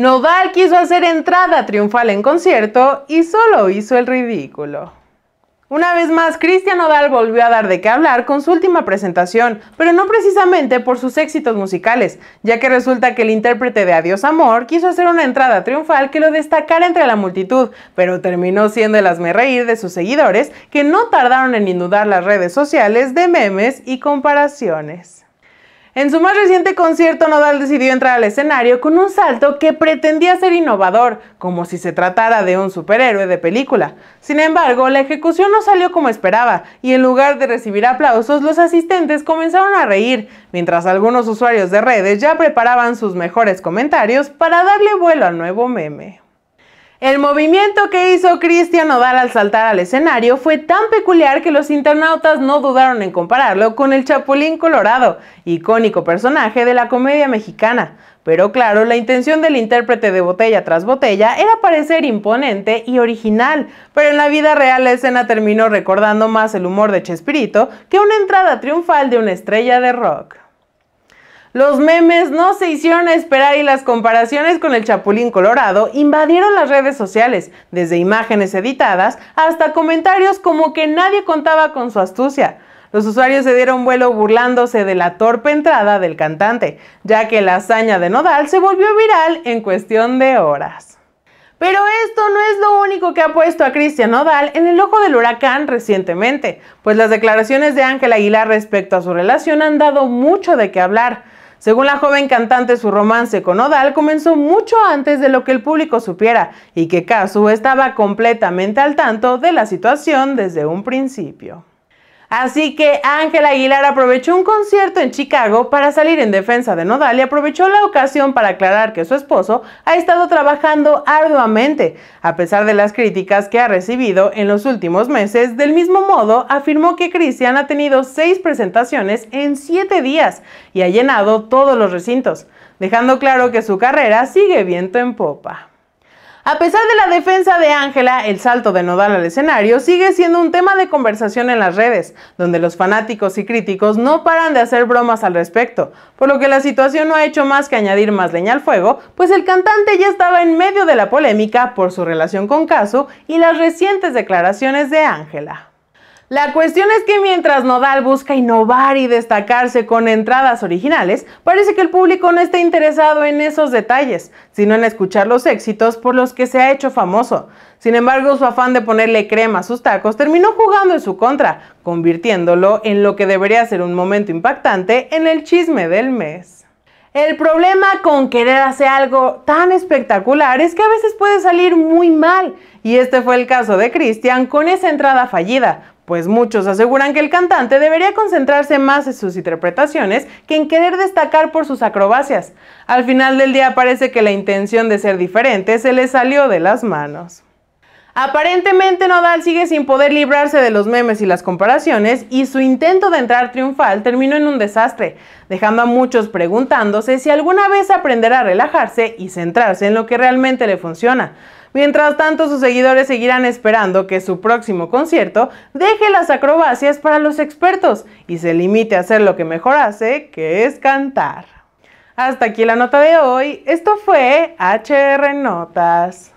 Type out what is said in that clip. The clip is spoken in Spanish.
Nodal quiso hacer entrada triunfal en concierto y solo hizo el ridículo. Una vez más, Cristian Nodal volvió a dar de qué hablar con su última presentación, pero no precisamente por sus éxitos musicales, ya que resulta que el intérprete de Adiós Amor quiso hacer una entrada triunfal que lo destacara entre la multitud, pero terminó siendo el asmerreír de sus seguidores, que no tardaron en inundar las redes sociales de memes y comparaciones. En su más reciente concierto, Nodal decidió entrar al escenario con un salto que pretendía ser innovador, como si se tratara de un superhéroe de película. Sin embargo, la ejecución no salió como esperaba, y en lugar de recibir aplausos, los asistentes comenzaron a reír, mientras algunos usuarios de redes ya preparaban sus mejores comentarios para darle vuelo al nuevo meme. El movimiento que hizo Cristian Odal al saltar al escenario fue tan peculiar que los internautas no dudaron en compararlo con el Chapulín Colorado, icónico personaje de la comedia mexicana. Pero claro, la intención del intérprete de botella tras botella era parecer imponente y original, pero en la vida real la escena terminó recordando más el humor de Chespirito que una entrada triunfal de una estrella de rock. Los memes no se hicieron esperar y las comparaciones con el Chapulín Colorado invadieron las redes sociales, desde imágenes editadas hasta comentarios como que nadie contaba con su astucia. Los usuarios se dieron vuelo burlándose de la torpe entrada del cantante, ya que la hazaña de Nodal se volvió viral en cuestión de horas. Pero esto no es lo único que ha puesto a Cristian Odal en el ojo del huracán recientemente, pues las declaraciones de Ángel Aguilar respecto a su relación han dado mucho de qué hablar. Según la joven cantante, su romance con Odal comenzó mucho antes de lo que el público supiera y que Casu estaba completamente al tanto de la situación desde un principio. Así que Ángela Aguilar aprovechó un concierto en Chicago para salir en defensa de Nodal y aprovechó la ocasión para aclarar que su esposo ha estado trabajando arduamente, a pesar de las críticas que ha recibido en los últimos meses. Del mismo modo, afirmó que Christian ha tenido seis presentaciones en siete días y ha llenado todos los recintos, dejando claro que su carrera sigue viento en popa. A pesar de la defensa de Ángela, el salto de Nodal al escenario sigue siendo un tema de conversación en las redes, donde los fanáticos y críticos no paran de hacer bromas al respecto, por lo que la situación no ha hecho más que añadir más leña al fuego, pues el cantante ya estaba en medio de la polémica por su relación con Caso y las recientes declaraciones de Ángela. La cuestión es que mientras Nodal busca innovar y destacarse con entradas originales, parece que el público no está interesado en esos detalles, sino en escuchar los éxitos por los que se ha hecho famoso. Sin embargo, su afán de ponerle crema a sus tacos terminó jugando en su contra, convirtiéndolo en lo que debería ser un momento impactante en el chisme del mes. El problema con querer hacer algo tan espectacular es que a veces puede salir muy mal, y este fue el caso de Cristian con esa entrada fallida, pues muchos aseguran que el cantante debería concentrarse más en sus interpretaciones que en querer destacar por sus acrobacias. Al final del día parece que la intención de ser diferente se le salió de las manos. Aparentemente Nodal sigue sin poder librarse de los memes y las comparaciones y su intento de entrar triunfal terminó en un desastre, dejando a muchos preguntándose si alguna vez aprenderá a relajarse y centrarse en lo que realmente le funciona. Mientras tanto, sus seguidores seguirán esperando que su próximo concierto deje las acrobacias para los expertos y se limite a hacer lo que mejor hace, que es cantar. Hasta aquí la nota de hoy. Esto fue HR Notas.